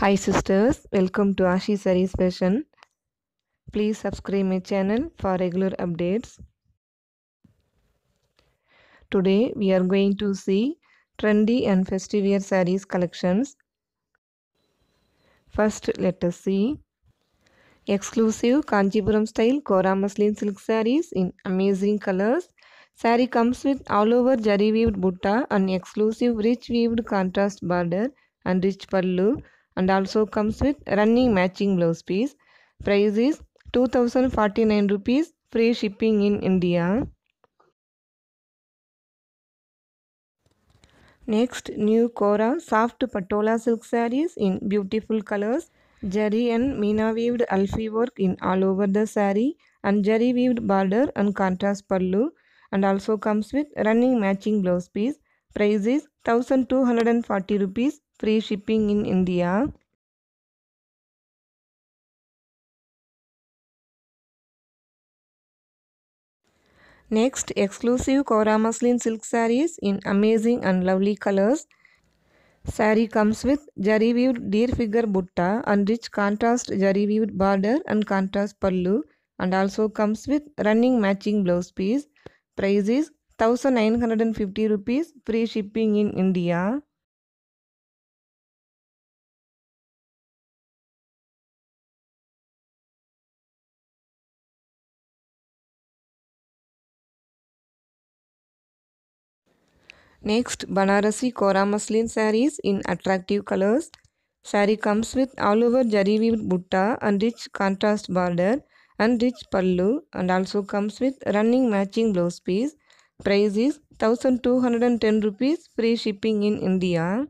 Hi sisters, welcome to Ashi Sari's Fashion. Please subscribe my channel for regular updates. Today we are going to see trendy and festive wear sarees collections. First let us see exclusive Kanchipuram style Kora muslin silk sarees in amazing colors. Saree comes with all over jari weaved butta and exclusive rich weaved contrast border and rich pallu and also comes with running matching blouse piece. Price is 2049 rupees free shipping in India. Next new Cora soft patola silk sarees in beautiful colors. Jerry and Meena weaved alfi work in all over the saree and jerry weaved border and contrast pallu and also comes with running matching blouse piece. Price is 1240 rupees free shipping in India. Next, exclusive Kora muslin silk sarees in amazing and lovely colors. Saree comes with jari weaved deer figure butta and rich contrast jari weaved border and contrast pallu and also comes with running matching blouse piece. Price is 1950 rupees free shipping in India. Next, Banarasi Kora muslin sarees in attractive colors. Saree comes with all over jari weave butta and rich contrast border and rich pallu and also comes with running matching blouse piece. Price is 1210 rupees free shipping in India.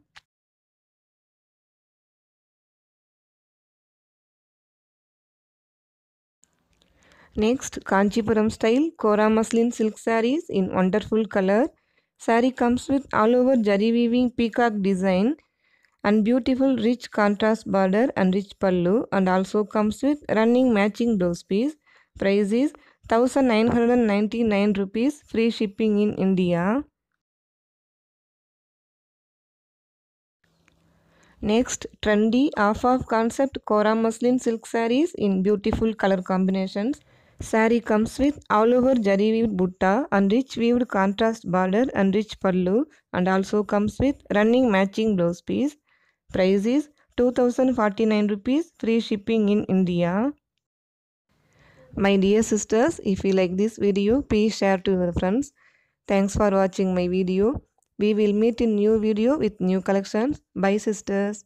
Next, Kanchipuram style Kora muslin silk sarees in wonderful color. Sari comes with all over jari weaving peacock design and beautiful rich contrast border and rich pallu and also comes with running matching blouse piece. Price is 1999 rupees free shipping in India. Next, trendy half-off concept Kora muslin silk sarees in beautiful color combinations. Saree comes with all over jari weaved butta and rich weaved contrast border and rich pallu and also comes with running matching blouse piece. Price is 2049 rupees free shipping in India. My dear sisters, if you like this video, please share to your friends. Thanks for watching my video. We will meet in new video with new collections. Bye sisters.